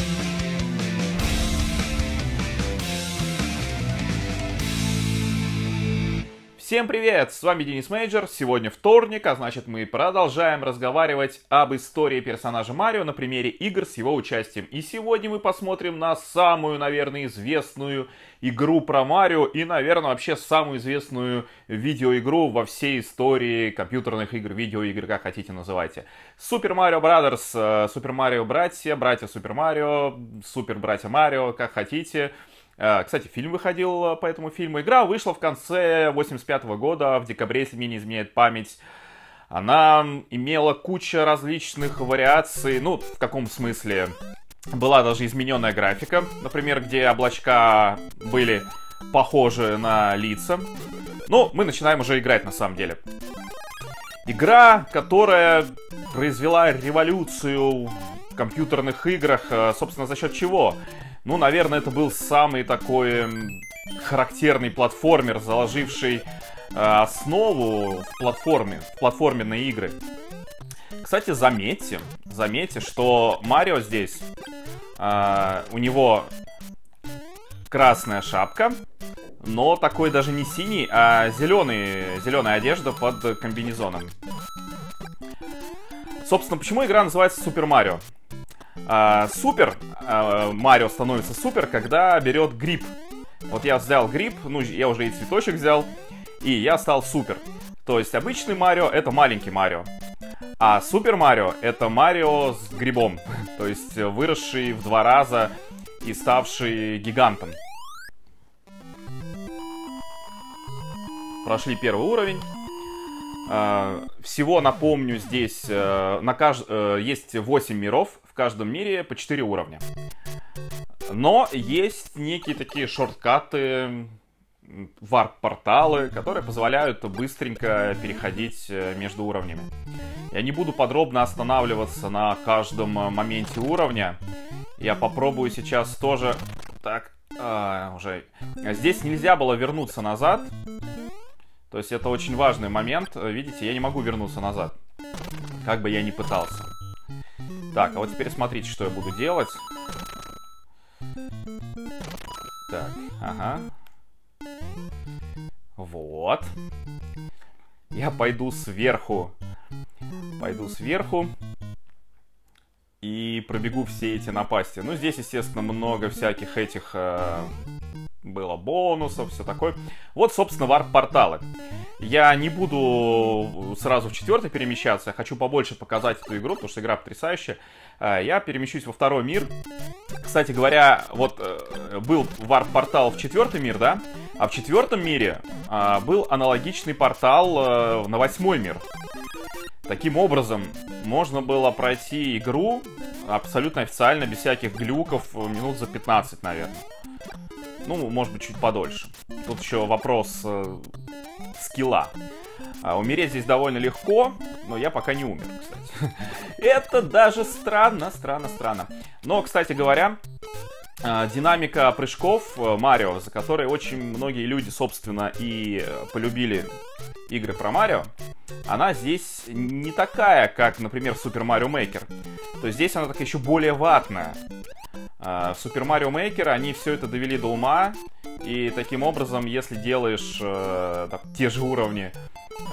you. Всем привет! С вами Денис Мейджор. Сегодня вторник, а значит мы продолжаем разговаривать об истории персонажа Марио на примере игр с его участием. И сегодня мы посмотрим на самую, наверное, известную игру про Марио и, наверное, вообще самую известную видеоигру во всей истории компьютерных игр, видеоигр, как хотите называйте. Супер Марио Брадерс, э, Супер Марио Братья, Братья Супер Марио, Супер Братья Марио, как хотите. Э, кстати, фильм выходил э, по этому фильму. Игра вышла в конце 85 года, в декабре, если мне не изменяет память. Она имела куча различных вариаций, ну, в каком смысле. Была даже измененная графика, например, где облачка были похожи на лица. Ну, мы начинаем уже играть на самом деле. Игра, которая произвела революцию в компьютерных играх, э, собственно, за счет чего? Ну, наверное, это был самый такой эм, характерный платформер, заложивший э, основу в платформе, в платформенные игры. Кстати, заметьте, заметьте, что Марио здесь, э, у него красная шапка, но такой даже не синий, а зеленый, зеленая одежда под комбинезоном. Собственно, почему игра называется Супер Марио? А, супер, а, Марио становится супер, когда берет гриб. Вот я взял гриб, ну, я уже и цветочек взял, и я стал супер. То есть обычный Марио это маленький Марио. А Супер Марио это Марио с грибом. То есть выросший в два раза и ставший гигантом. Прошли первый уровень. А, всего напомню, здесь э, на кажд... Э, есть 8 миров в каждом мире по 4 уровня. Но есть некие такие шорткаты, варп-порталы, которые позволяют быстренько переходить э, между уровнями. Я не буду подробно останавливаться на каждом э, моменте уровня. Я попробую сейчас тоже... Так, а, уже... Здесь нельзя было вернуться назад. То есть это очень важный момент. Э, видите, я не могу вернуться назад. Как бы я ни пытался. Так, а вот теперь смотрите, что я буду делать. Так, ага. Вот. Я пойду сверху. Пойду сверху. И пробегу все эти напасти. Ну, здесь, естественно, много всяких этих э, было бонусов, все такое. Вот, собственно, варп-порталы. Я не буду сразу в четвертый перемещаться, я хочу побольше показать эту игру, потому что игра потрясающая. Э, я перемещусь во второй мир. Кстати говоря, вот э, был варп-портал в четвертый мир, да? А в четвертом мире э, был аналогичный портал на восьмой мир. Таким образом, можно было пройти игру абсолютно официально, без всяких глюков, минут за 15, наверное. Ну, может быть, чуть подольше. Тут еще вопрос э, скилла. А, умереть здесь довольно легко, но я пока не умер, кстати. Это даже странно, странно, странно. Но, кстати говоря, а, динамика прыжков э, Марио, за которой очень многие люди, собственно, и э, полюбили игры про Марио, она здесь не такая, как, например, в Super Mario Maker. То есть здесь она так еще более ватная. В Super Mario Maker они все это довели до ума, и таким образом, если делаешь э, там, те же уровни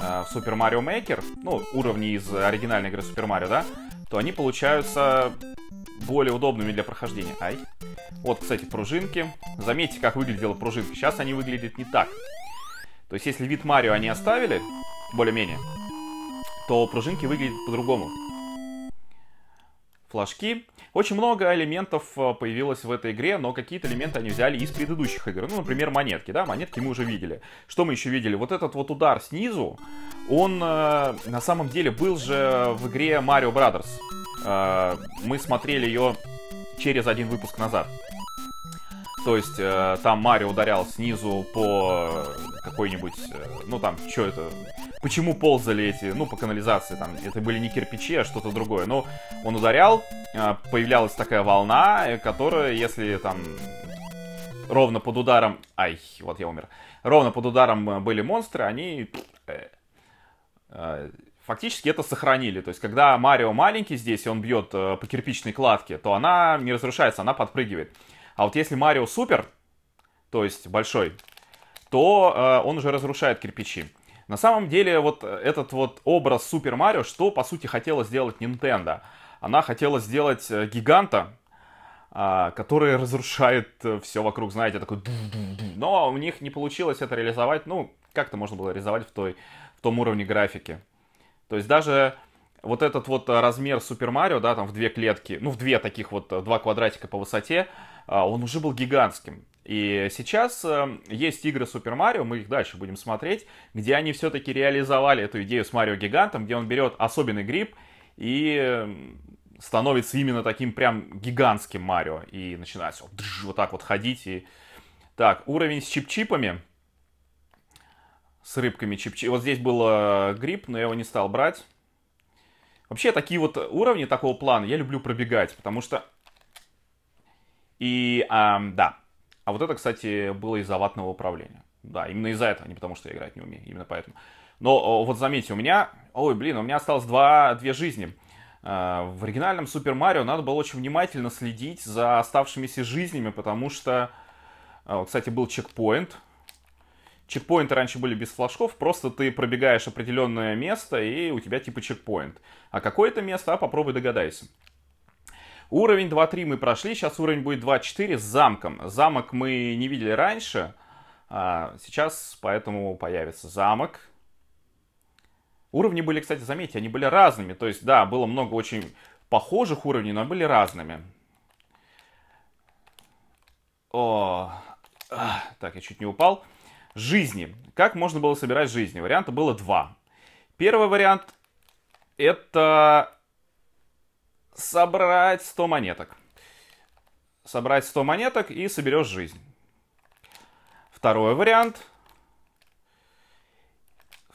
в Super Mario Maker, ну, уровни из оригинальной игры Super Mario, да, то они получаются более удобными для прохождения. Ай. Вот, кстати, пружинки. Заметьте, как выглядела пружинка. Сейчас они выглядят не так. То есть, если вид Марио они оставили, более-менее, то пружинки выглядят по-другому. Флажки. Очень много элементов э, появилось в этой игре, но какие-то элементы они взяли из предыдущих игр. Ну, например, монетки, да, монетки мы уже видели. Что мы еще видели? Вот этот вот удар снизу, он э, на самом деле был же в игре Mario Brothers. А, мы смотрели ее через один выпуск назад. То есть э, там Марио ударял снизу по какой-нибудь, э, ну там, что это, почему ползали эти, ну, по канализации, там, это были не кирпичи, а что-то другое. Но ну, он ударял, э, появлялась такая волна, которая, если там ровно под ударом, ай, вот я умер, ровно под ударом были монстры, они фактически это сохранили. То есть, когда Марио маленький здесь, и он бьет э, по кирпичной кладке, то она не разрушается, она подпрыгивает. А вот если Марио супер, то есть большой, то э, он уже разрушает кирпичи. На самом деле, вот этот вот образ Супер Марио, что, по сути, хотела сделать Nintendo? Она хотела сделать э, гиганта, э, который разрушает э, все вокруг, знаете, такой... Но у них не получилось это реализовать, ну, как-то можно было реализовать в, той, в том уровне графики. То есть даже вот этот вот э, размер Супер Марио, да, там в две клетки, ну в две таких вот, э, два квадратика по высоте, а, он уже был гигантским. И сейчас э, есть игры Супер Марио, мы их дальше будем смотреть, где они все-таки реализовали эту идею с Марио Гигантом, где он берет особенный гриб и становится именно таким прям гигантским Марио. И начинает вот так вот ходить. И... Так, уровень с чип-чипами с рыбками чипчи. Вот здесь был э, гриб, но я его не стал брать. Вообще, такие вот уровни такого плана я люблю пробегать, потому что... И, э, да. А вот это, кстати, было из-за ватного управления. Да, именно из-за этого, а не потому что я играть не умею, именно поэтому. Но вот заметьте, у меня... Ой, блин, у меня осталось два, две жизни. Э, в оригинальном Супер Марио надо было очень внимательно следить за оставшимися жизнями, потому что... Э, кстати, был чекпоинт, Чекпоинты раньше были без флажков, просто ты пробегаешь определенное место, и у тебя типа чекпоинт. А какое это место, а попробуй догадайся. Уровень 2.3 мы прошли, сейчас уровень будет 2.4 с замком. Замок мы не видели раньше, а сейчас поэтому появится замок. Уровни были, кстати, заметьте, они были разными. То есть, да, было много очень похожих уровней, но были разными. О, так, я чуть не упал. Жизни. Как можно было собирать жизни? Варианта было два. Первый вариант — это собрать 100 монеток. Собрать 100 монеток и соберешь жизнь. Второй вариант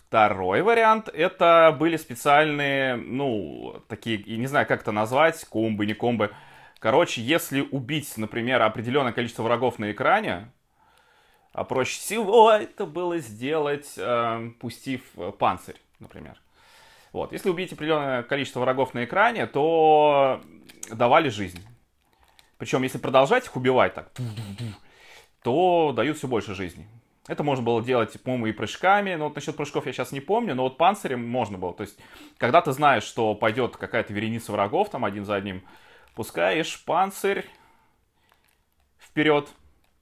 Второй вариант — это были специальные, ну, такие, и не знаю, как это назвать, комбы, не комбы. Короче, если убить, например, определенное количество врагов на экране, а проще всего это было сделать, эм, э, пустив панцирь, например. Вот. Если убить определенное количество врагов на экране, то давали жизнь. Причем, если продолжать их убивать так, то дают все больше жизни. Это можно было делать, по-моему, и прыжками. Но вот насчет прыжков я сейчас не помню, но вот панцирем можно было. То есть, когда ты знаешь, что пойдет какая-то вереница врагов, там один за одним, пускаешь панцирь вперед,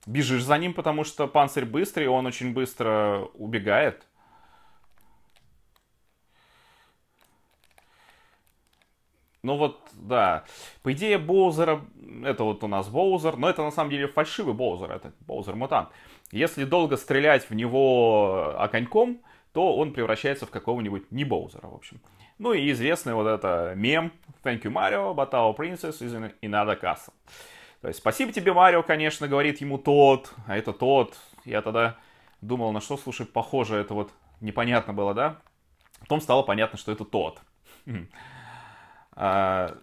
Бежишь за ним, потому что панцирь быстрый, и он очень быстро убегает. Ну вот, да. По идее, Боузера... Это вот у нас Боузер. Но это на самом деле фальшивый Боузер. Это Боузер-мутант. Если долго стрелять в него огоньком, то он превращается в какого-нибудь не Боузера, в общем. Ну и известный вот это мем Thank you Mario, but our princess is in another castle. То есть, спасибо тебе, Марио, конечно, говорит ему тот, а это тот. Я тогда думал, на что, слушай, похоже, это вот непонятно было, да? Потом стало понятно, что это тот. А,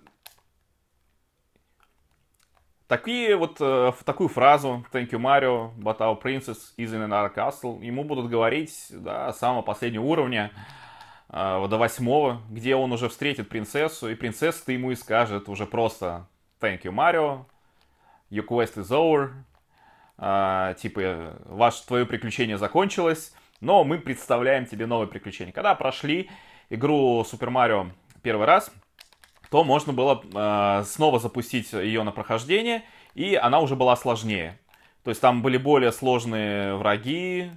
такие вот, э, такую фразу «Thank you, Mario, but our princess is in another castle» ему будут говорить да, самого последнего уровня, а, до восьмого, где он уже встретит принцессу, и принцесса-то ему и скажет уже просто «Thank you, Mario, your quest is over, а, типа, ваше, твое приключение закончилось, но мы представляем тебе новое приключение. Когда прошли игру Super Mario первый раз, то можно было а, снова запустить ее на прохождение, и она уже была сложнее. То есть там были более сложные враги.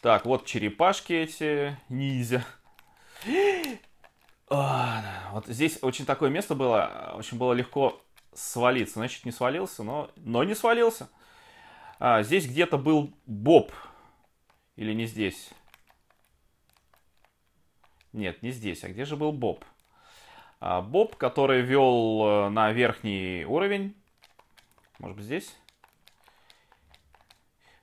Так, вот черепашки эти, ниндзя. Вот здесь очень такое место было, э, очень было легко свалиться. Значит, не свалился, но, но не свалился. А, здесь где-то был Боб. Или не здесь? Нет, не здесь. А где же был Боб? А, Боб, который вел э, на верхний уровень. Может быть, здесь?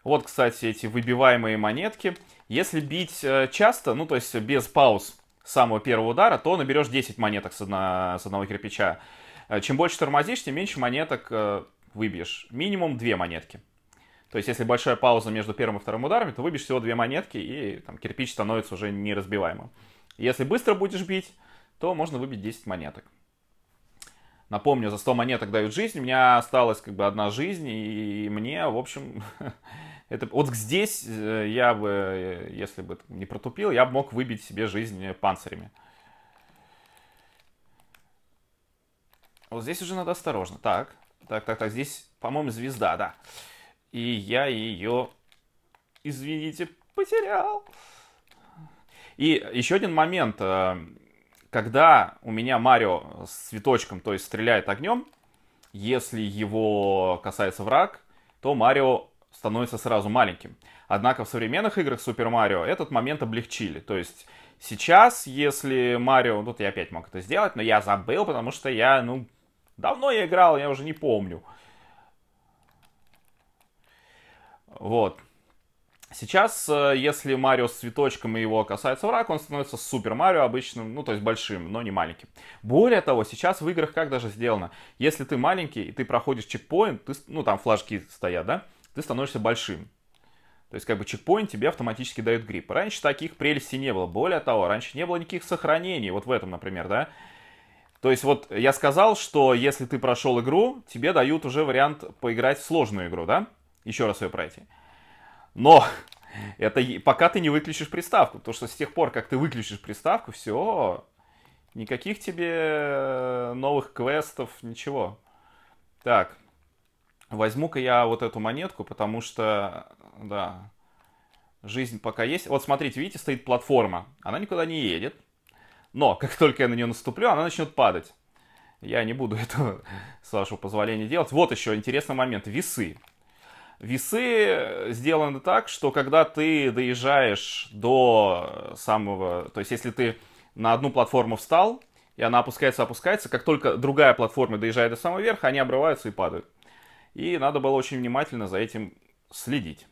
Вот, кстати, эти выбиваемые монетки. Если бить э, часто, ну, то есть без пауз, самого первого удара, то наберешь 10 монеток с, одно, с одного кирпича. Э, чем больше тормозишь, тем меньше монеток э, выбьешь. Минимум 2 монетки. То есть, если большая пауза между первым и вторым ударами, то выбьешь всего две монетки, и там, кирпич становится уже неразбиваемым. Если быстро будешь бить, то можно выбить 10 монеток. Напомню, за 100 монеток дают жизнь. У меня осталась как бы одна жизнь, и мне, в общем, Это, вот здесь э, я бы, э, если бы не протупил, я бы мог выбить себе жизнь э, панцирями. Вот здесь уже надо осторожно. Так, так, так, так. Здесь, по-моему, звезда, да. И я ее, извините, потерял. И еще один момент. Когда у меня Марио с цветочком, то есть стреляет огнем, если его касается враг, то Марио становится сразу маленьким. Однако в современных играх Super Mario этот момент облегчили. То есть сейчас, если Марио... вот ну, я опять мог это сделать, но я забыл, потому что я, ну, давно я играл, я уже не помню. Вот. Сейчас, э, если Марио с цветочком и его касается враг, он становится Супер Марио обычным, ну то есть большим, но не маленьким. Более того, сейчас в играх как даже сделано? Если ты маленький и ты проходишь чекпоинт, ты, ну там флажки стоят, да? ты становишься большим. То есть, как бы чекпоинт тебе автоматически дает грипп. Раньше таких прелестей не было. Более того, раньше не было никаких сохранений. Вот в этом, например, да. То есть, вот я сказал, что если ты прошел игру, тебе дают уже вариант поиграть в сложную игру, да? Еще раз ее пройти. Но это пока ты не выключишь приставку. Потому что с тех пор, как ты выключишь приставку, все, никаких тебе э, новых квестов, ничего. Так, Возьму-ка я вот эту монетку, потому что, да, жизнь пока есть. Вот смотрите, видите, стоит платформа. Она никуда не едет. Но как только я на нее наступлю, она начнет падать. Я не буду этого, с вашего позволения, делать. Вот еще интересный момент. Весы. Весы сделаны так, что когда ты доезжаешь до самого... То есть если ты на одну платформу встал, и она опускается, опускается, как только другая платформа доезжает до самого верха, они обрываются и падают. И надо было очень внимательно за этим следить.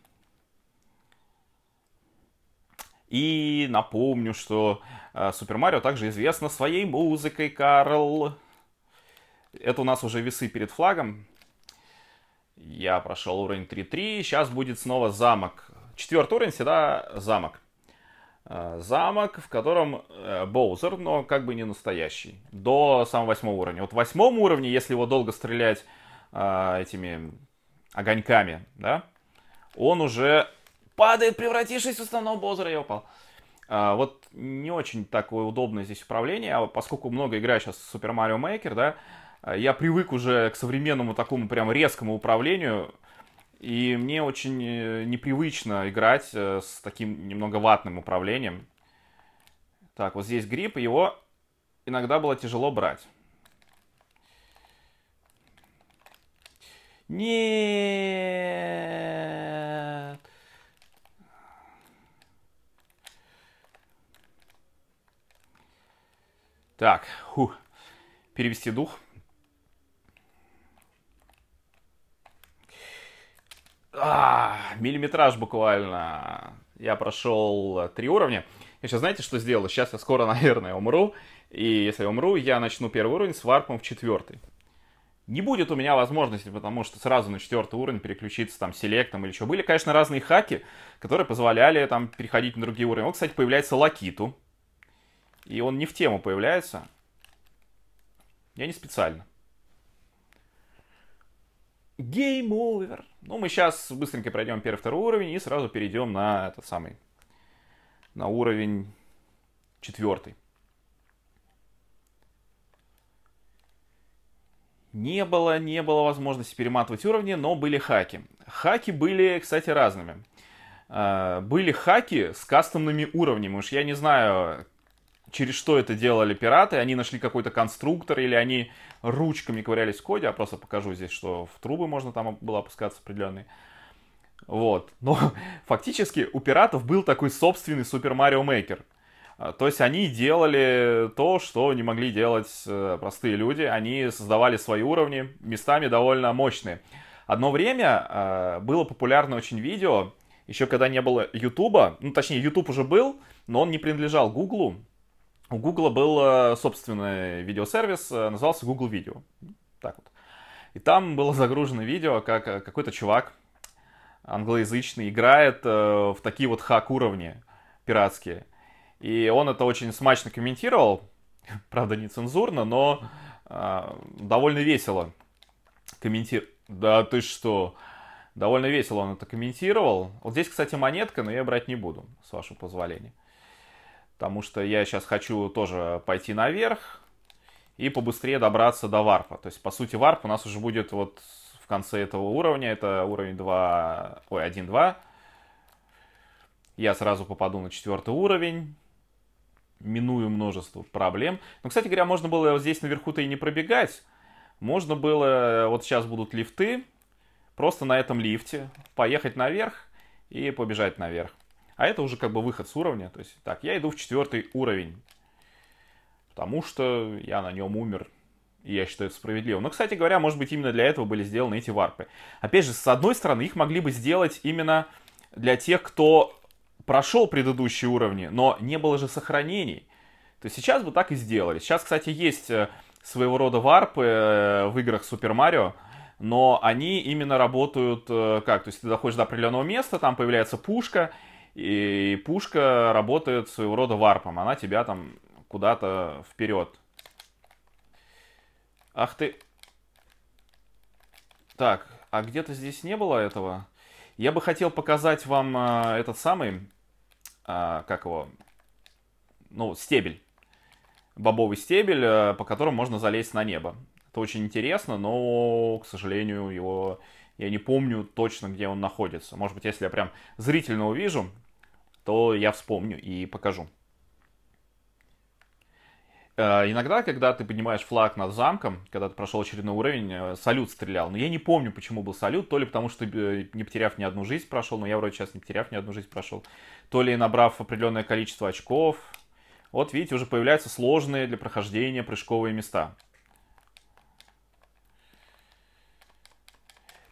И напомню, что э, Супер Марио также известна своей музыкой, Карл. Это у нас уже весы перед флагом. Я прошел уровень 3-3. Сейчас будет снова замок. Четвертый уровень всегда замок. Э, замок, в котором э, Боузер, но как бы не настоящий. До самого восьмого уровня. Вот в восьмом уровне, если его долго стрелять а, этими огоньками, да, он уже падает, превратившись в основного бозера, я упал. А, вот не очень такое удобное здесь управление, а поскольку много играю сейчас в Super Mario Maker, да, а, я привык уже к современному такому прям резкому управлению, и мне очень э, непривычно играть э, с таким немного ватным управлением. Так, вот здесь грипп, его иногда было тяжело брать. Нет. Так, фу. перевести дух. А, миллиметраж буквально. Я прошел э, три уровня. Я сейчас, знаете, что сделаю? Сейчас я скоро, наверное, умру. И если я умру, я начну первый уровень с варпом в четвертый не будет у меня возможности, потому что сразу на четвертый уровень переключиться там селектом или что. Были, конечно, разные хаки, которые позволяли там переходить на другие уровни. Вот, кстати, появляется Лакиту. И он не в тему появляется. Я не специально. Game over. Ну, мы сейчас быстренько пройдем первый, второй уровень и сразу перейдем на этот самый, на уровень четвертый. не было, не было возможности перематывать уровни, но были хаки. Хаки были, кстати, разными. А, были хаки с кастомными уровнями. Уж я не знаю, через что это делали пираты. Они нашли какой-то конструктор или они ручками ковырялись в коде. Я просто покажу здесь, что в трубы можно там было опускаться определенные. Вот. Но фактически у пиратов был такой собственный Супер Марио Мейкер. А, то есть они делали то, что не могли делать э, простые люди. Они создавали свои уровни, местами довольно мощные. Одно время а, было популярно очень видео, еще когда не было Ютуба, ну точнее Ютуб уже был, но он не принадлежал Гуглу. У Гугла был э, собственный видеосервис, э, назывался Google Video. Так вот. И там было загружено видео, как какой-то чувак англоязычный играет в такие вот хак-уровни пиратские. И он это очень смачно комментировал, правда не цензурно, но э, довольно весело комментировал. Да ты что? Довольно весело он это комментировал. Вот здесь, кстати, монетка, но я брать не буду, с вашего позволения. Потому что я сейчас хочу тоже пойти наверх и побыстрее добраться до варпа. То есть, по сути, варп у нас уже будет вот в конце этого уровня. Это уровень 2... Ой, 1-2. Я сразу попаду на четвертый уровень минуя множество проблем. Но, ну, кстати говоря, можно было здесь наверху-то и не пробегать. Можно было, вот сейчас будут лифты, просто на этом лифте поехать наверх и побежать наверх. А это уже как бы выход с уровня. То есть, так, я иду в четвертый уровень, потому что я на нем умер. И я считаю это справедливым. Но, кстати говоря, может быть, именно для этого были сделаны эти варпы. Опять же, с одной стороны, их могли бы сделать именно для тех, кто прошел предыдущие уровни, но не было же сохранений, то сейчас бы так и сделали. Сейчас, кстати, есть э, своего рода варпы э, в играх Супер Марио, но они именно работают э, как? То есть ты доходишь до определенного места, там появляется пушка, и пушка работает своего рода варпом. Она тебя там куда-то вперед. Ах ты. Так, а где-то здесь не было этого? Я бы хотел показать вам а, этот самый, а, как его, ну, стебель. Бобовый стебель, а, по которому можно залезть на небо. Это очень интересно, но, к сожалению, его я не помню точно, где он находится. Может быть, если я прям зрительно увижу, то я вспомню и покажу. Э, иногда, когда ты поднимаешь флаг над замком, когда ты прошел очередной уровень, э, салют стрелял. Но я не помню, почему был салют. То ли потому, что э, не потеряв ни одну жизнь прошел, но я вроде сейчас не потеряв ни одну жизнь прошел. То ли набрав определенное количество очков. Вот видите, уже появляются сложные для прохождения прыжковые места.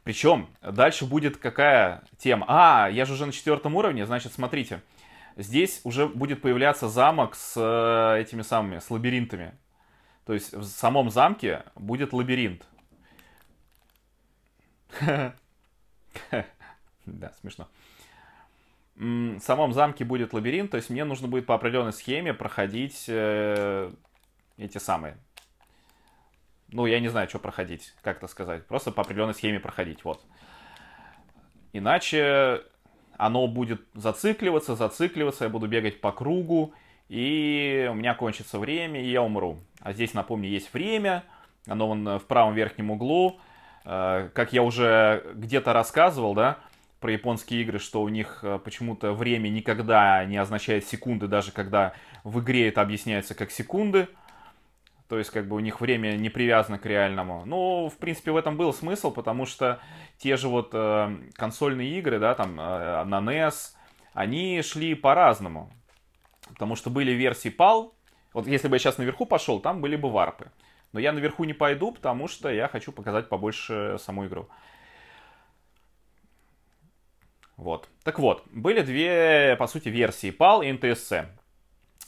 Причем дальше будет какая тема? А, я же уже на четвертом уровне, значит, смотрите. Смотрите здесь уже будет появляться замок с э, этими самыми, с лабиринтами. То есть в самом замке будет лабиринт. Да, смешно. В самом замке будет лабиринт, то есть мне нужно будет по определенной схеме проходить э, эти самые. Ну, я не знаю, что проходить, как это сказать. Просто по определенной схеме проходить, вот. Иначе оно будет зацикливаться, зацикливаться, я буду бегать по кругу, и у меня кончится время, и я умру. А здесь, напомню, есть время, оно вон в правом верхнем углу. Э, как я уже где-то рассказывал, да, про японские игры, что у них э, почему-то время никогда не означает секунды, даже когда в игре это объясняется как секунды. То есть, как бы у них время не привязано к реальному. Ну, в принципе, в этом был смысл, потому что те же вот э, консольные игры, да, там, э, на NES, они шли по-разному. Потому что были версии PAL. Вот если бы я сейчас наверху пошел, там были бы варпы. Но я наверху не пойду, потому что я хочу показать побольше саму игру. Вот. Так вот, были две, по сути, версии PAL и NTSC.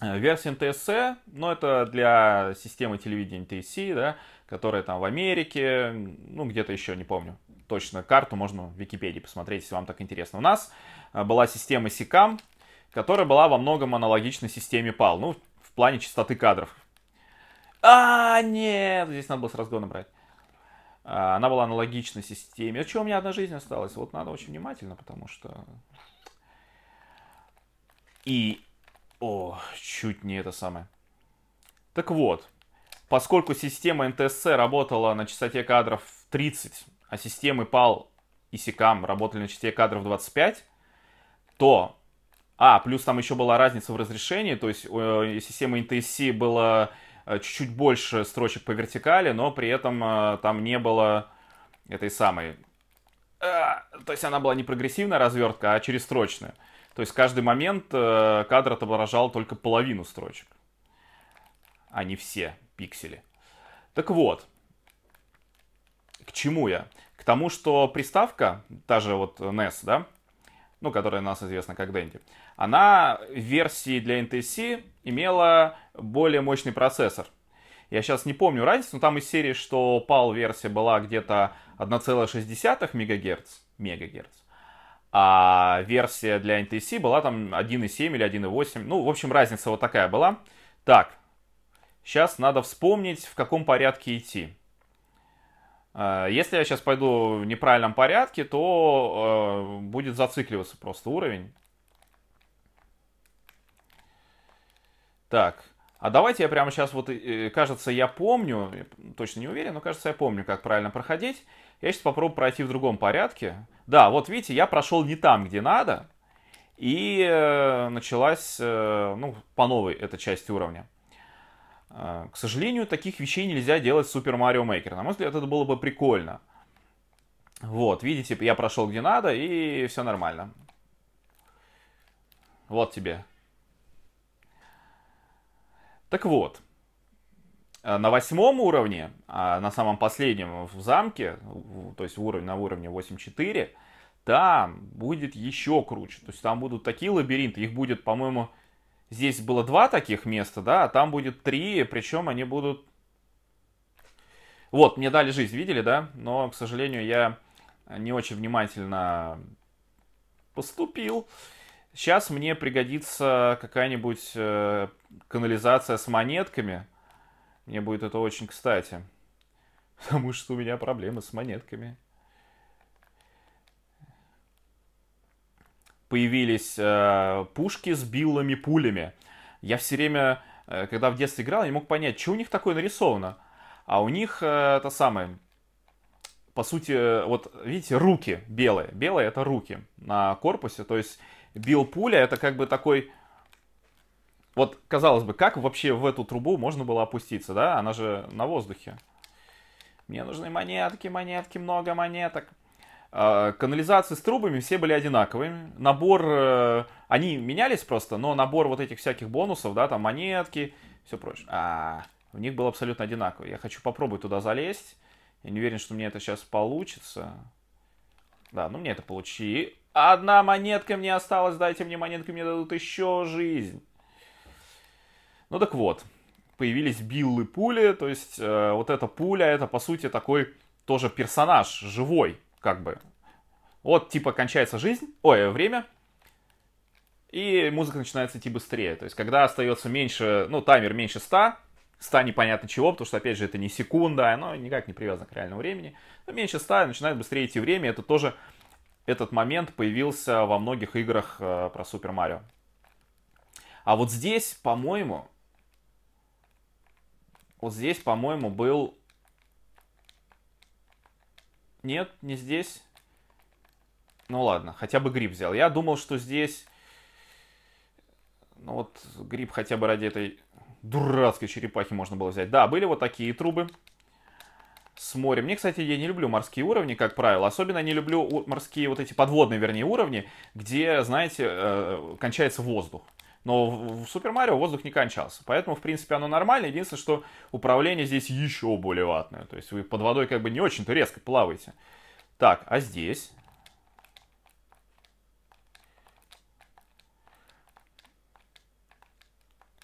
Э, версия МТС, ну это для системы телевидения TSC, да, которая там в Америке, ну где-то еще, не помню точно карту, можно в Википедии посмотреть, если вам так интересно. У нас э, была система SICAM, которая была во многом аналогична системе PAL, ну в плане частоты кадров. А, нет, здесь надо было с разгона брать. А, она была аналогичной системе. А что, у меня одна жизнь осталась? Вот надо очень внимательно, потому что... И о, чуть не это самое. Так вот, поскольку система НТСЦ работала на частоте кадров 30, а системы PAL и SECAM работали на частоте кадров 25, то... А, плюс там еще была разница в разрешении, то есть у э, системы NTSC было э, чуть-чуть больше строчек по вертикали, но при этом э, там не было этой самой... то есть она была не прогрессивная развертка, а черестрочная. То есть каждый момент э, кадр отображал только половину строчек, а не все пиксели. Так вот, к чему я? К тому, что приставка, та же вот NES, да, ну, которая у нас известна как Dendy, она в версии для NTSC имела более мощный процессор. Я сейчас не помню разницу, но там из серии, что PAL-версия была где-то 1,6 МГц, мегагерц, а версия для NTC была там 1.7 или 1.8. Ну, в общем, разница вот такая была. Так, сейчас надо вспомнить, в каком порядке идти. Э, если я сейчас пойду в неправильном порядке, то э, будет зацикливаться просто уровень. Так, а давайте я прямо сейчас, вот, э, кажется, я помню, точно не уверен, но кажется, я помню, как правильно проходить. Я сейчас попробую пройти в другом порядке. Да, вот видите, я прошел не там, где надо, и э, началась, э, ну, по новой эта часть уровня. К сожалению, таких вещей нельзя делать в Super Mario Maker. На мой взгляд, это было бы прикольно. Вот, видите, я прошел где надо, и все нормально. Вот тебе так вот, э, на восьмом уровне, а на самом последнем в замке, то есть уровень, на уровне 8.4, там будет еще круче. То есть там будут такие лабиринты, их будет, по-моему, здесь было два таких места, да, а там будет три, причем они будут... Вот, мне дали жизнь, видели, да? Но, к сожалению, я не очень внимательно поступил. Сейчас мне пригодится какая-нибудь э, канализация с монетками. Мне будет это очень кстати. Потому что у меня проблемы с монетками. Появились э, пушки с биллами, пулями. Я все время, э, когда в детстве играл, не мог понять, что у них такое нарисовано. А у них э, то самое, по сути, э, вот видите, руки белые. Белые это руки на корпусе. То есть бил пуля это как бы такой вот, казалось бы, как вообще в эту трубу можно было опуститься, да? Она же на воздухе. Мне нужны монетки, монетки, много монеток. А, канализации с трубами все были одинаковыми. Набор, э, они менялись просто, но набор вот этих всяких бонусов, да, там монетки, все прочее. А, у них был абсолютно одинаковый. Я хочу попробовать туда залезть. Я не уверен, что мне это сейчас получится. Да, ну мне это получи. Одна монетка мне осталась, дайте мне монетку, мне дадут еще жизнь. Ну так вот, появились биллы пули, то есть э, вот эта пуля, это по сути такой тоже персонаж, живой, как бы. Вот типа кончается жизнь, ой, время, и музыка начинается идти быстрее. То есть когда остается меньше, ну таймер меньше 100, 100 непонятно чего, потому что, опять же, это не секунда, оно никак не привязано к реальному времени. Но меньше 100 начинает быстрее идти время, это тоже этот момент появился во многих играх э, про Супер Марио. А вот здесь, по-моему, вот здесь, по-моему, был... Нет, не здесь. Ну ладно, хотя бы гриб взял. Я думал, что здесь... Ну вот, гриб хотя бы ради этой дурацкой черепахи можно было взять. Да, были вот такие трубы с морем. Мне, кстати, я не люблю морские уровни, как правило. Особенно не люблю морские, вот эти подводные, вернее, уровни, где, знаете, э, кончается воздух. Но в Супер Марио воздух не кончался. Поэтому, в принципе, оно нормально. Единственное, что управление здесь еще более ватное. То есть вы под водой как бы не очень-то резко плаваете. Так, а здесь...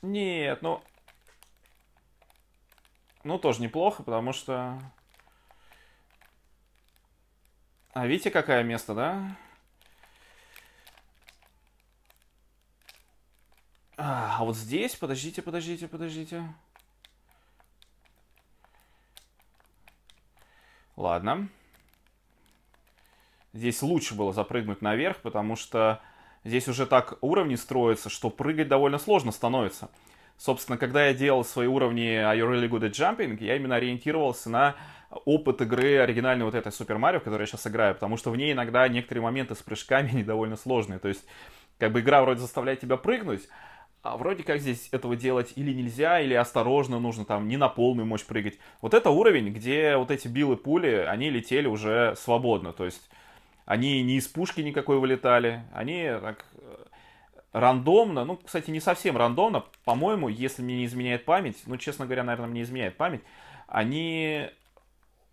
Нет, ну... Ну, тоже неплохо, потому что... А видите, какое место, да? А, а вот здесь, подождите, подождите, подождите. Ладно. Здесь лучше было запрыгнуть наверх, потому что здесь уже так уровни строятся, что прыгать довольно сложно становится. Собственно, когда я делал свои уровни Are You Really Good at Jumping, я именно ориентировался на опыт игры оригинальной вот этой Super Mario, в которой я сейчас играю, потому что в ней иногда некоторые моменты с прыжками недовольно сложные. То есть, как бы игра вроде заставляет тебя прыгнуть, а вроде как здесь этого делать или нельзя, или осторожно нужно там не на полную мощь прыгать. Вот это уровень, где вот эти билы пули, они летели уже свободно, то есть они не из пушки никакой вылетали, они так э, рандомно, ну, кстати, не совсем рандомно, по-моему, если мне не изменяет память, ну, честно говоря, наверное, мне изменяет память, они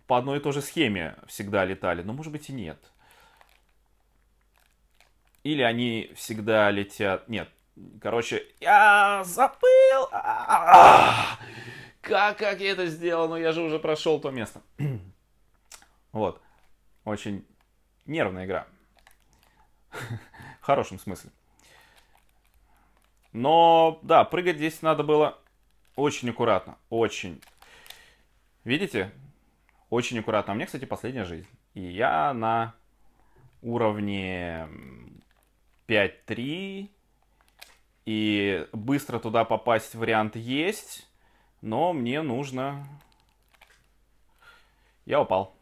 по одной и той же схеме всегда летали, но, может быть, и нет. Или они всегда летят... Нет, Короче, я забыл, а, а, а. как, как я это сделал, но ну, я же уже прошел то место. вот, очень нервная игра, в хорошем смысле. Но, да, прыгать здесь надо было очень аккуратно, очень. Видите? Очень аккуратно. У меня, кстати, последняя жизнь. И я на уровне 5-3 и быстро туда попасть вариант есть, но мне нужно... Я упал.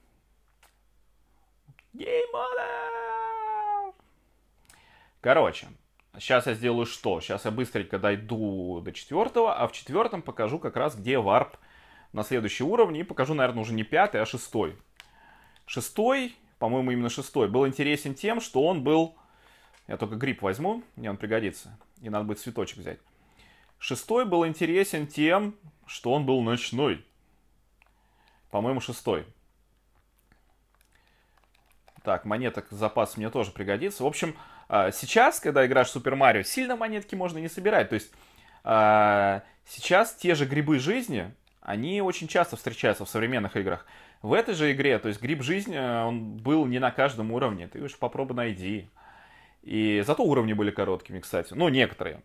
Game over! Короче, сейчас я сделаю что? Сейчас я быстренько дойду до четвертого, а в четвертом покажу как раз, где варп на следующий уровень. И покажу, наверное, уже не пятый, а шестой. Шестой, по-моему, именно шестой, был интересен тем, что он был... Я только гриб возьму, мне он пригодится и надо будет цветочек взять. Шестой был интересен тем, что он был ночной. По-моему, шестой. Так, монеток запас мне тоже пригодится. В общем, а, сейчас, когда играешь Супер Марио, сильно монетки можно не собирать. То есть а, сейчас те же грибы жизни, они очень часто встречаются в современных играх. В этой же игре, то есть гриб жизни, э, он был не на каждом уровне. Ты уж попробуй найди. И зато уровни были короткими, кстати. Ну, некоторые.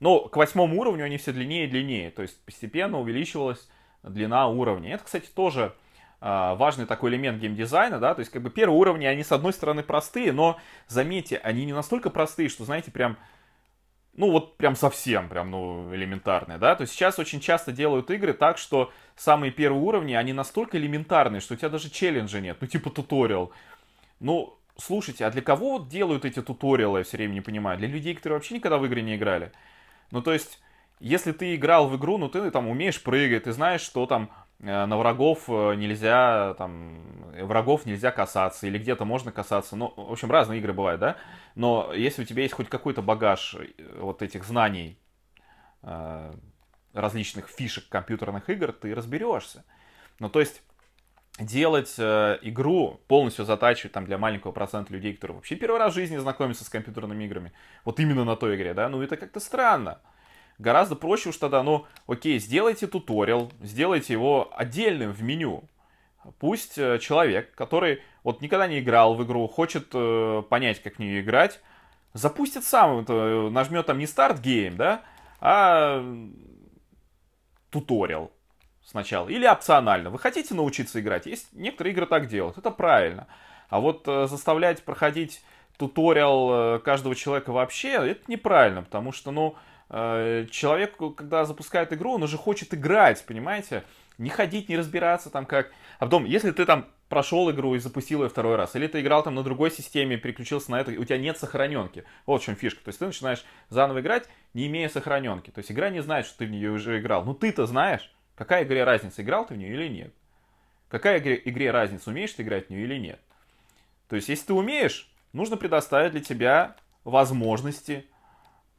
Но к восьмому уровню они все длиннее и длиннее. То есть постепенно увеличивалась длина уровня. Это, кстати, тоже а, важный такой элемент геймдизайна, да, то есть как бы первые уровни, они с одной стороны простые, но заметьте, они не настолько простые, что, знаете, прям, ну вот прям совсем, прям, ну, элементарные, да, то есть сейчас очень часто делают игры так, что самые первые уровни, они настолько элементарные, что у тебя даже челленджа нет, ну, типа туториал, ну, слушайте, а для кого вот делают эти туториалы, я все время не понимаю? Для людей, которые вообще никогда в игры не играли? Ну, то есть, если ты играл в игру, ну, ты там умеешь прыгать, ты знаешь, что там э, на врагов э, нельзя, там, э, врагов нельзя касаться, или где-то можно касаться, ну, в общем, разные игры бывают, да? Но если у тебя есть хоть какой-то багаж вот этих знаний, различных фишек компьютерных игр, ты разберешься. Ну, то есть, делать э, игру, полностью затачивать там для маленького процента людей, которые вообще первый раз в жизни знакомятся с компьютерными играми, вот именно на той игре, да, ну это как-то странно. Гораздо проще уж тогда, ну, окей, сделайте туториал, сделайте его отдельным в меню. Пусть э, человек, который вот никогда не играл в игру, хочет э, понять, как в нее играть, запустит сам, это, э, нажмет там не старт гейм, да, а туториал сначала, или опционально. Вы хотите научиться играть? Есть некоторые игры так делают, это правильно. А вот э, заставлять проходить туториал э, каждого человека вообще, это неправильно, потому что, ну, э, человек, когда запускает игру, он уже хочет играть, понимаете? Не ходить, не разбираться там как. А потом, если ты там прошел игру и запустил ее второй раз, или ты играл там на другой системе, переключился на это, и у тебя нет сохраненки. Вот в чем фишка. То есть ты начинаешь заново играть, не имея сохраненки. То есть игра не знает, что ты в нее уже играл. Ну ты-то знаешь. Какая игре разница, играл ты в нее или нет? Какая игре, игре разница, умеешь ты играть в нее или нет? То есть, если ты умеешь, нужно предоставить для тебя возможности.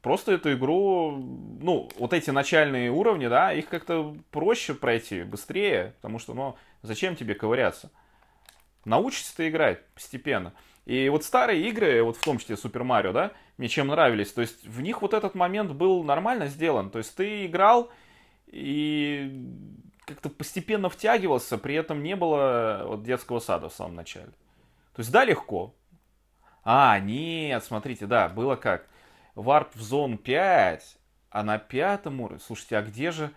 Просто эту игру, ну, вот эти начальные уровни, да, их как-то проще пройти, быстрее, потому что, ну, зачем тебе ковыряться? Научишься ты играть постепенно. И вот старые игры, вот в том числе Супер Марио, да, мне чем нравились, то есть в них вот этот момент был нормально сделан. То есть ты играл, и как-то постепенно втягивался, при этом не было вот детского сада в самом начале. То есть, да, легко. А, нет, смотрите, да, было как. Варп в зону 5, а на пятом уровне... Слушайте, а где же...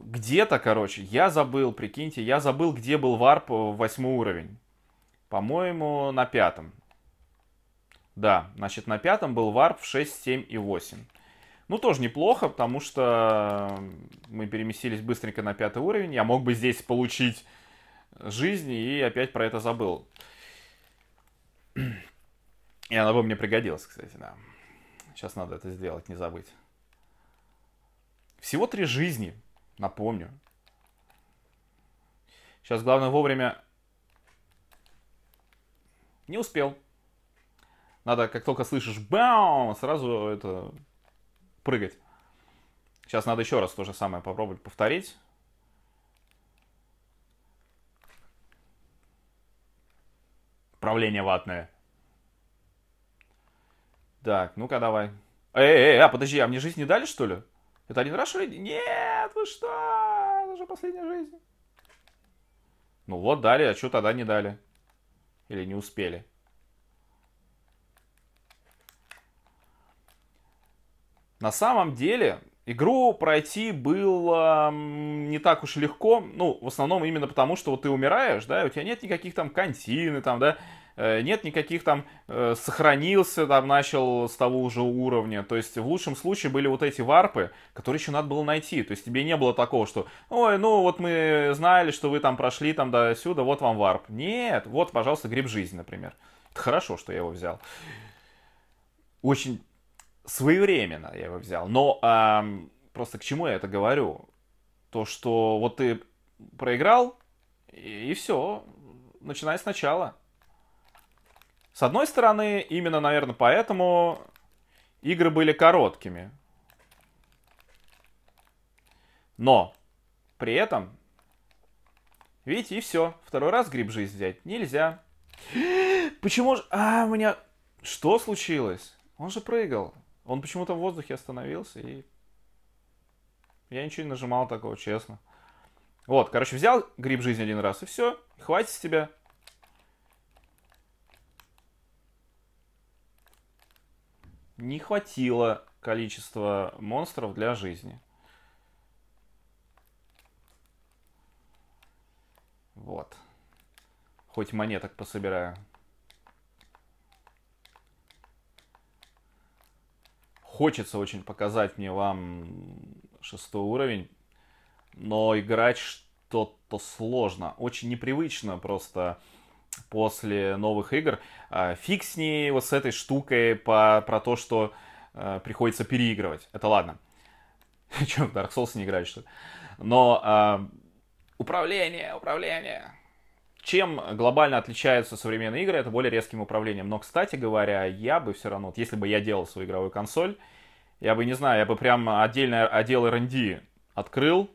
Где-то, короче, я забыл, прикиньте, я забыл, где был варп в восьмой уровень. По-моему, на пятом. Да, значит, на пятом был варп в 6, 7 и 8. Ну, тоже неплохо, потому что мы переместились быстренько на пятый уровень. Я мог бы здесь получить жизни и опять про это забыл. И она бы мне пригодилась, кстати, да. Сейчас надо это сделать, не забыть. Всего три жизни, напомню. Сейчас главное вовремя... Не успел. Надо, как только слышишь бам, сразу это прыгать. Сейчас надо еще раз то же самое попробовать повторить. Правление ватное. Так, ну-ка давай. Эй, эй, а подожди, а мне жизнь не дали, что ли? Это один раз, что Нет, вы что? Это же последняя жизнь. Ну вот дали, а что тогда не дали? Или не успели? На самом деле, Игру пройти было не так уж легко, ну, в основном именно потому, что вот ты умираешь, да, и у тебя нет никаких там контины, там, да, э, нет никаких там э, сохранился, там начал с того же уровня. То есть в лучшем случае были вот эти варпы, которые еще надо было найти. То есть тебе не было такого, что ой, ну вот мы знали, что вы там прошли там до сюда, вот вам варп. Нет, вот, пожалуйста, гриб жизни, например. Это хорошо, что я его взял. Очень своевременно я его взял. Но эм, просто к чему я это говорю? То, что вот ты проиграл, и, и все, начинай сначала. С одной стороны, именно, наверное, поэтому игры были короткими. Но при этом, видите, и все. Второй раз гриб жизнь взять нельзя. Почему же... А, у меня... Что случилось? Он же прыгал. Он почему-то в воздухе остановился, и я ничего не нажимал такого, честно. Вот, короче, взял гриб жизни один раз, и все, хватит с тебя. Не хватило количества монстров для жизни. Вот. Хоть монеток пособираю. хочется очень показать мне вам шестой уровень, но играть что-то сложно. Очень непривычно просто после новых игр. А, фиг с ней вот с этой штукой по, про то, что э, приходится переигрывать. Это ладно. Че, в Dark Souls не играешь, что ли? Но э, управление, управление. Чем глобально отличаются современные игры, это более резким управлением. Но, кстати говоря, я бы все равно, вот если бы я делал свою игровую консоль, я бы, не знаю, я бы прям отдельно отдел R&D открыл,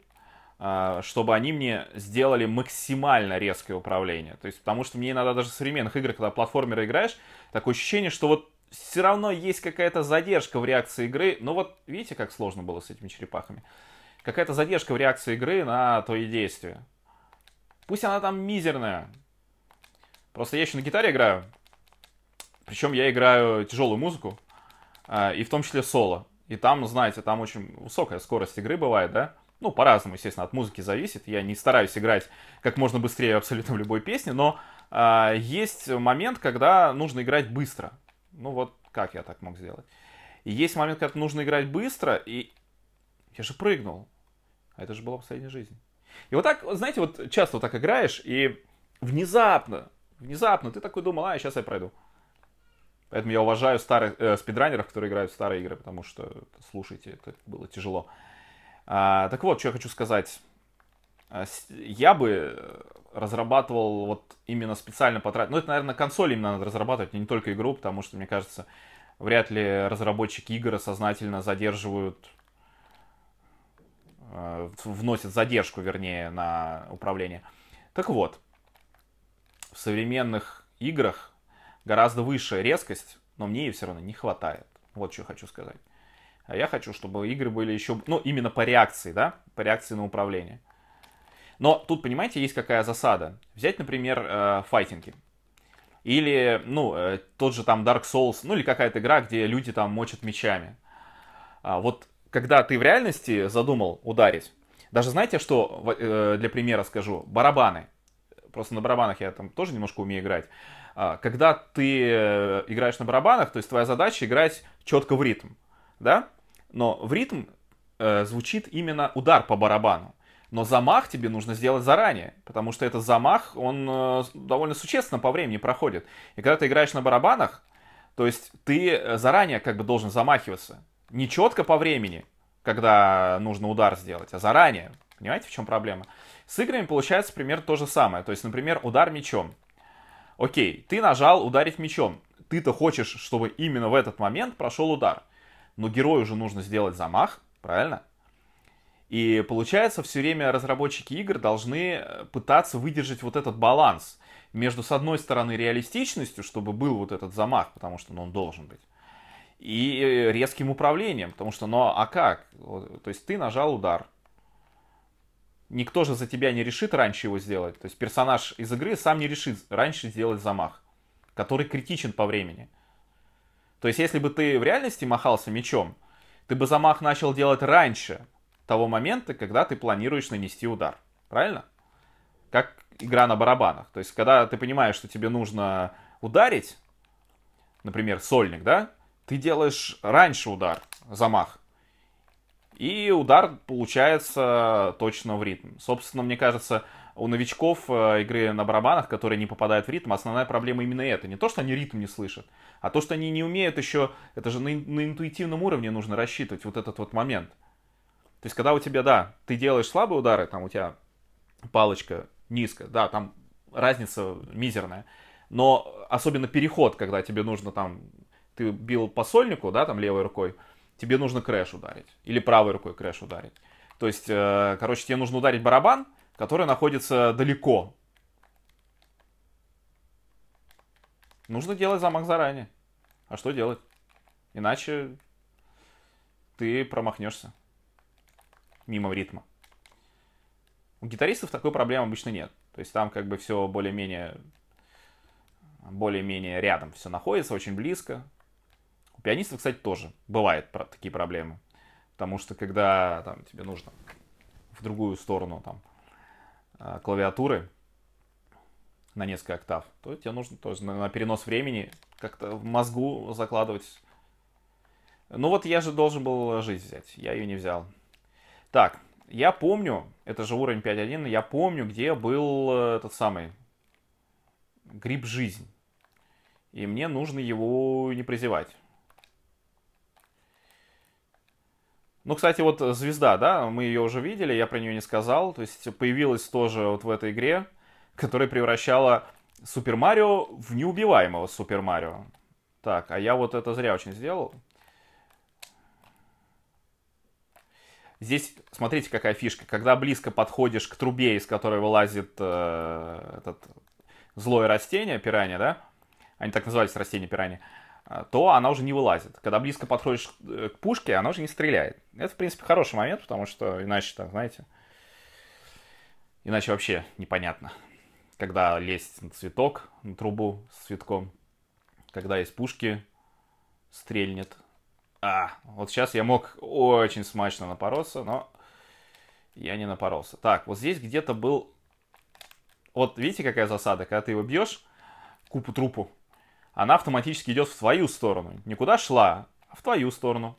а, чтобы они мне сделали максимально резкое управление. То есть, потому что мне иногда даже в современных играх, когда платформеры играешь, такое ощущение, что вот все равно есть какая-то задержка в реакции игры. Ну вот, видите, как сложно было с этими черепахами? Какая-то задержка в реакции игры на твои действия. Пусть она там мизерная. Просто я еще на гитаре играю. Причем я играю тяжелую музыку. А, и в том числе соло. И там, знаете, там очень высокая скорость игры бывает, да? Ну, по-разному, естественно, от музыки зависит. Я не стараюсь играть как можно быстрее абсолютно в любой песне, но э, есть момент, когда нужно играть быстро. Ну вот как я так мог сделать? И есть момент, когда нужно играть быстро, и я же прыгнул. А это же была последняя жизнь. И вот так, знаете, вот часто вот так играешь, и внезапно, внезапно ты такой думал, а, сейчас я пройду. Поэтому я уважаю старых э, спидранеров, которые играют в старые игры, потому что, слушайте, это было тяжело. А, так вот, что я хочу сказать. А, я бы э, разрабатывал вот именно специально потратить... Ну, это, наверное, консоль именно надо разрабатывать, не только игру, потому что, мне кажется, вряд ли разработчики игр сознательно задерживают Э, вносит задержку, вернее, на управление. Так вот, в современных играх гораздо выше резкость, но мне ее все равно не хватает. Вот что хочу сказать. А я хочу, чтобы игры были еще, ну, именно по реакции, да, по реакции на управление. Но тут, понимаете, есть какая засада. Взять, например, э, файтинги. Или, ну, э, тот же там Dark Souls, ну, или какая-то игра, где люди там мочат мечами. А вот когда ты в реальности задумал ударить, даже знаете, что э, для примера скажу, барабаны. Просто на барабанах я там тоже немножко умею играть. А, когда ты э, играешь на барабанах, то есть твоя задача играть четко в ритм, да? Но в ритм э, звучит именно удар по барабану. Но замах тебе нужно сделать заранее, потому что этот замах, он довольно существенно по времени проходит. И когда ты играешь на барабанах, то есть ты заранее как бы должен замахиваться. Не четко по времени, когда нужно удар сделать, а заранее. Понимаете, в чем проблема? С играми получается примерно то же самое. То есть, например, удар мечом. Окей, ты нажал ударить мечом. Ты-то хочешь, чтобы именно в этот момент прошел удар. Но герою уже нужно сделать замах, правильно? И получается, все время разработчики игр должны э, пытаться выдержать вот этот баланс между, с одной стороны, реалистичностью, чтобы был вот этот замах, потому что ну, он должен быть, и э, резким управлением, потому что, ну а как? То есть ты нажал удар, никто же за тебя не решит раньше его сделать. То есть персонаж из игры сам не решит раньше сделать замах, который критичен по времени. То есть если бы ты в реальности махался мечом, ты бы замах начал делать раньше того момента, когда ты планируешь нанести удар. Правильно? Как игра на барабанах. То есть когда ты понимаешь, что тебе нужно ударить, например, сольник, да? ты делаешь раньше удар, замах. И удар получается точно в ритм. Собственно, мне кажется, у новичков э, игры на барабанах, которые не попадают в ритм, основная проблема именно это. Не то, что они ритм не слышат, а то, что они не умеют еще... Это же на, на интуитивном уровне нужно рассчитывать вот этот вот момент. То есть, когда у тебя, да, ты делаешь слабые удары, там у тебя палочка низкая, да, там разница мизерная. Но особенно переход, когда тебе нужно там ты бил по сольнику, да, там левой рукой, тебе нужно крэш ударить. Или правой рукой крэш ударить. То есть, э, короче, тебе нужно ударить барабан, который находится далеко. Нужно делать замок заранее. А что делать? Иначе ты промахнешься мимо ритма. У гитаристов такой проблемы обычно нет. То есть там как бы все более-менее более-менее рядом все находится, очень близко пианистов, кстати, тоже бывают такие проблемы. Потому что когда там, тебе нужно в другую сторону там, а, клавиатуры на несколько октав, то тебе нужно тоже на перенос времени как-то в мозгу закладывать. Ну вот я же должен был жизнь взять, я ее не взял. Так, я помню, это же уровень 5.1, я помню, где был э, этот самый гриб жизнь. И мне нужно его не прозевать. Ну, кстати, вот э, звезда, да, мы ее уже видели, я про нее не сказал. То есть появилась тоже вот в этой игре, которая превращала Супер Марио в неубиваемого Супер Марио. Так, а я вот это зря очень сделал. Здесь, смотрите, какая фишка. Когда близко подходишь к трубе, из которой вылазит э, этот злое растение, пиранья, да? Они так назывались, растения пиранья. А, то она уже не вылазит. Когда близко подходишь э, к пушке, она уже не стреляет. Это, в принципе, хороший момент, потому что иначе, там, знаете, иначе вообще непонятно. Когда лезть на цветок, на трубу с цветком, когда из пушки стрельнет. А, вот сейчас я мог очень смачно напороться, но я не напоролся. Так, вот здесь где-то был... Вот видите, какая засада, когда ты его бьешь, купу-трупу, она автоматически идет в твою сторону. Никуда шла, а в твою сторону.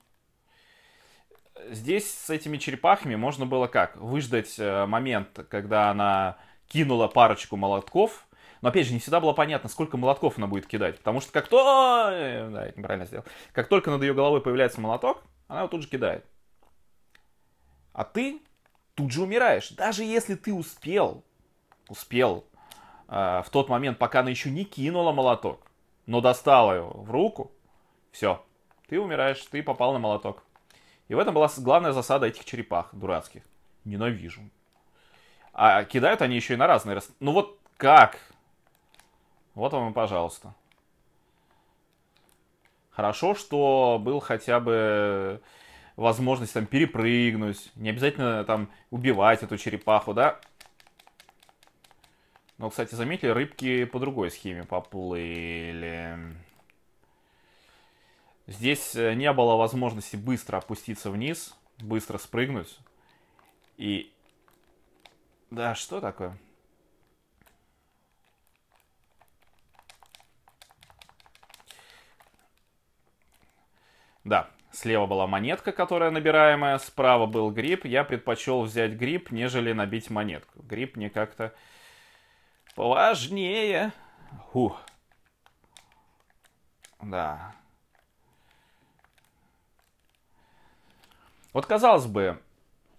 Здесь с этими черепахами можно было как? Выждать э, момент, когда она кинула парочку молотков. Но опять же, не всегда было понятно, сколько молотков она будет кидать. Потому что как то... Э, да, это неправильно сделал. Как только над ее головой появляется молоток, она его тут же кидает. А ты тут же умираешь. Даже если ты успел, успел э, в тот момент, пока она еще не кинула молоток, но достал его в руку, все, ты умираешь, ты попал на молоток. И в этом была главная засада этих черепах дурацких. Ненавижу. А кидают они еще и на разные... раз. Ну вот как? Вот вам и пожалуйста. Хорошо, что был хотя бы возможность там перепрыгнуть, не обязательно там убивать эту черепаху, да? Но, кстати, заметили, рыбки по другой схеме поплыли. Здесь э, не было возможности быстро опуститься вниз, быстро спрыгнуть. И... Да, что такое? Да, слева была монетка, которая набираемая, справа был гриб. Я предпочел взять гриб, нежели набить монетку. Гриб мне как-то... Поважнее. Фух. Да. Вот казалось бы,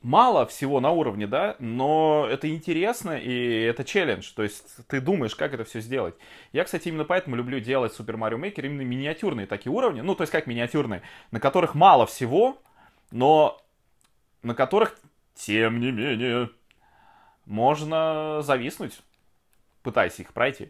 мало всего на уровне, да, но это интересно и это челлендж. То есть ты думаешь, как это все сделать. Я, кстати, именно поэтому люблю делать Super Mario Maker именно миниатюрные такие уровни. Ну, то есть как миниатюрные, на которых мало всего, но на которых, тем не менее, можно зависнуть пытайся их пройти.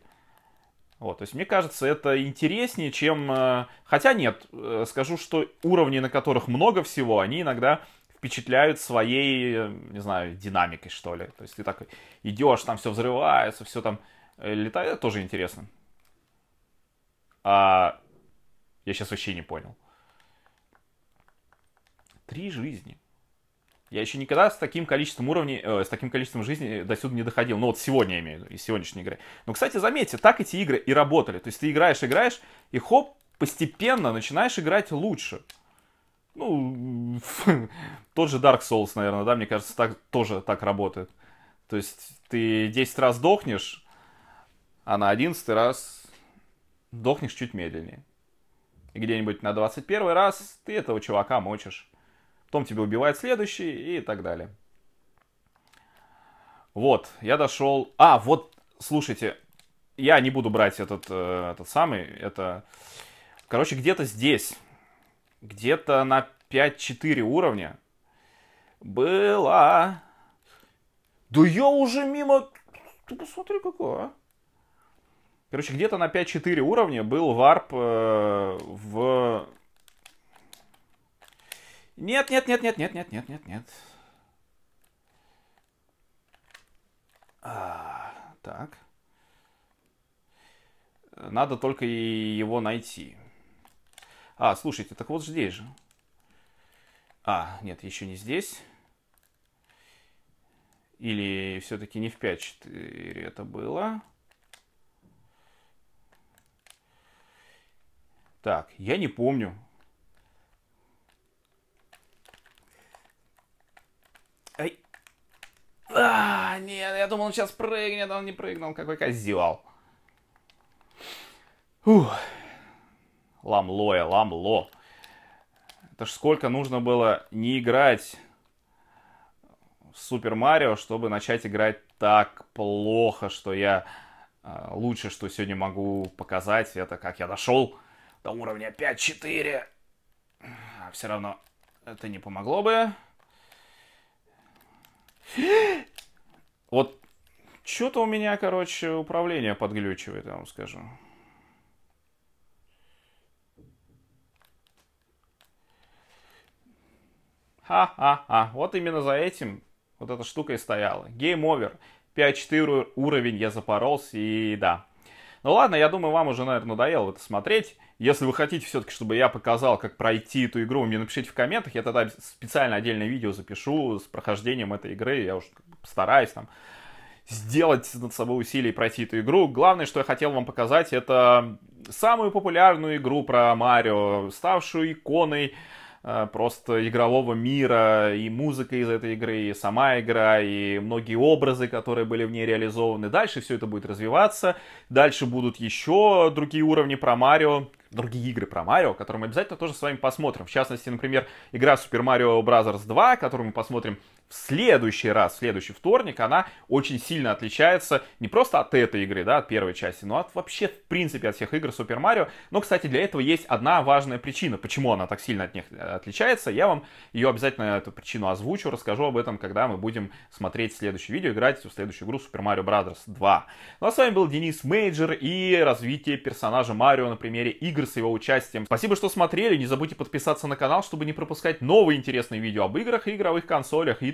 Вот, то есть, мне кажется, это интереснее, чем... Э, хотя нет, э, скажу, что уровни, на которых много всего, они иногда впечатляют своей, э, не знаю, динамикой, что ли. То есть, ты так идешь, там все взрывается, все там летает, это тоже интересно. А я сейчас вообще не понял. Три жизни. Я еще никогда с таким количеством уровней, э, с таким количеством жизни до сюда не доходил. Ну вот сегодня я имею в виду, из сегодняшней игры. Но, кстати, заметьте, так эти игры и работали. То есть ты играешь, играешь, и хоп, постепенно начинаешь играть лучше. Ну, тот же Dark Souls, наверное, да, мне кажется, так, тоже так работает. То есть ты 10 раз дохнешь, а на 11 раз дохнешь чуть медленнее. И где-нибудь на 21 раз ты этого чувака мочишь потом тебя убивает следующий и так далее. Вот, я дошел... А, вот, слушайте, я не буду брать этот, э, этот самый, это... Короче, где-то здесь, где-то на 5-4 уровня была... Да я уже мимо... Ты посмотри, какое, а. Короче, где-то на 5-4 уровня был варп э, в нет, нет, нет, нет, нет, нет, нет, нет, нет. А, так. Надо только его найти. А, слушайте, так вот здесь же. А, нет, еще не здесь. Или все-таки не в 5.4 это было. Так, я не помню. А, нет, я думал, он сейчас прыгнет, а он не прыгнул, какой козел. Фух. Ламло я, ламло. Это ж сколько нужно было не играть в Супер Марио, чтобы начать играть так плохо, что я э, а, лучше, что сегодня могу показать, это как я дошел до уровня 5-4. А Все равно это не помогло бы. Вот что-то у меня, короче, управление подглючивает, я вам скажу. Ха-ха-ха. Вот именно за этим вот эта штука и стояла. Гейм овер. 5-4 уровень я запоролся и да. Ну ладно, я думаю, вам уже, наверное, надоело это смотреть. Если вы хотите все-таки, чтобы я показал, как пройти эту игру, мне напишите в комментах, я тогда специально отдельное видео запишу с прохождением этой игры, я уж стараюсь там сделать над собой усилие и пройти эту игру. Главное, что я хотел вам показать, это самую популярную игру про Марио, ставшую иконой э, просто игрового мира, и музыка из этой игры, и сама игра, и многие образы, которые были в ней реализованы. Дальше все это будет развиваться, дальше будут еще другие уровни про Марио, другие игры про Марио, которые мы обязательно тоже с вами посмотрим. В частности, например, игра Super Mario Bros. 2, которую мы посмотрим в следующий раз, в следующий вторник, она очень сильно отличается не просто от этой игры, да, от первой части, но от вообще, в принципе, от всех игр Супер Марио. Но, кстати, для этого есть одна важная причина, почему она так сильно от них э, отличается. Я вам ее обязательно, эту причину озвучу, расскажу об этом, когда мы будем смотреть следующее видео, играть в следующую игру Super Mario Bros. 2. Ну а с вами был Денис Мейджер и развитие персонажа Марио на примере игр с его участием. Спасибо, что смотрели, не забудьте подписаться на канал, чтобы не пропускать новые интересные видео об играх и игровых консолях и